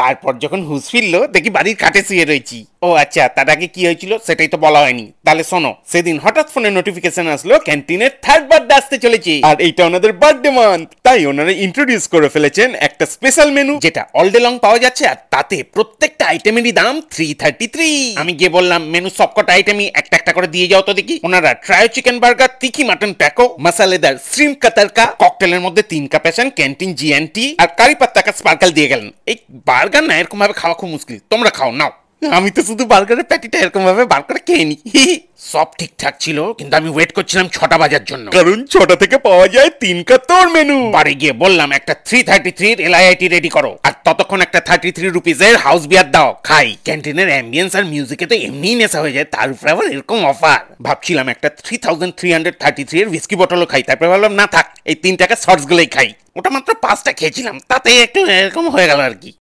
তারপর যখন হুঁস ফিরল দেখি বাড়ির কাটে শুয়ে রয়েছি ও আচ্ছা তার আগে কি হয়েছিল সেটাই তো বলা হয়নি তাহলে শোনো সেদিন হঠাৎ ফোনে নোটিফিকেশন আসলো ক্যান্টিনের থার্ড বার্থডে আসতে চলেছে আর এইটা ওনাদের বার্থডে মান্থ তাই ওনারা ইন্ট্রোডিউস করে ফেলেছেন একটা স্পেশাল মেনু যেটা অল ডে লং পাওয়া যাচ্ছে আর তাতে প্রত্যেকটা আইটেমেরই দাম থ্রি থার্টি থ্রি আমি গিয়ে বললাম মেনু সবকটা আইটেমই একটা একটা করে দিয়ে যাও তো দেখি ওনারা trio chicken burger tikki mutton প্যাকো মশালেদার শ্রিম কাতার কা ককটেলের মধ্যে তিন কাপ প্যাশন ক্যান্টিন জিএনটি আর কারি পাত্তাকা স্পার্কাল দিয়ে গেলেন এই বার্গার না এরকম ভাবে খাওয়া খুব মুশকিল তোমরা খাও নাও আমি তো শুধু বার্গারের প্যাটিটা এরকম ভাবে বার করে খেয়ে নি সব ঠিকঠাক ছিল কিন্তু আমি ওয়েট করছিলাম ছটা বাজার জন্য কারণ ছটা থেকে পাওয়া যায় তিন কাতর মেনু বাড়ি গিয়ে বললাম একটা থ্রি থার্টি থ্রির এলআইআইটি রেডি করো আর ততক্ষণ একটা থার্টি থ্রি এর হাউস বিয়ার দাও খাই ক্যান্টিনের অ্যাম্বিয়েন্স আর মিউজিকে তো এমনিই নেশা হয়ে যায় তার উপরে আবার এরকম অফার ভাবছিলাম একটা three thousand three hundred thirty three এর ভিস্কি বটলও খাই তারপরে ভাবলাম না থাক এই তিন টাকা গুলোই খাই ওটা মাত্র পাঁচটা খেয়েছিলাম তাতে একটু এরকম হয়ে গেল আর কি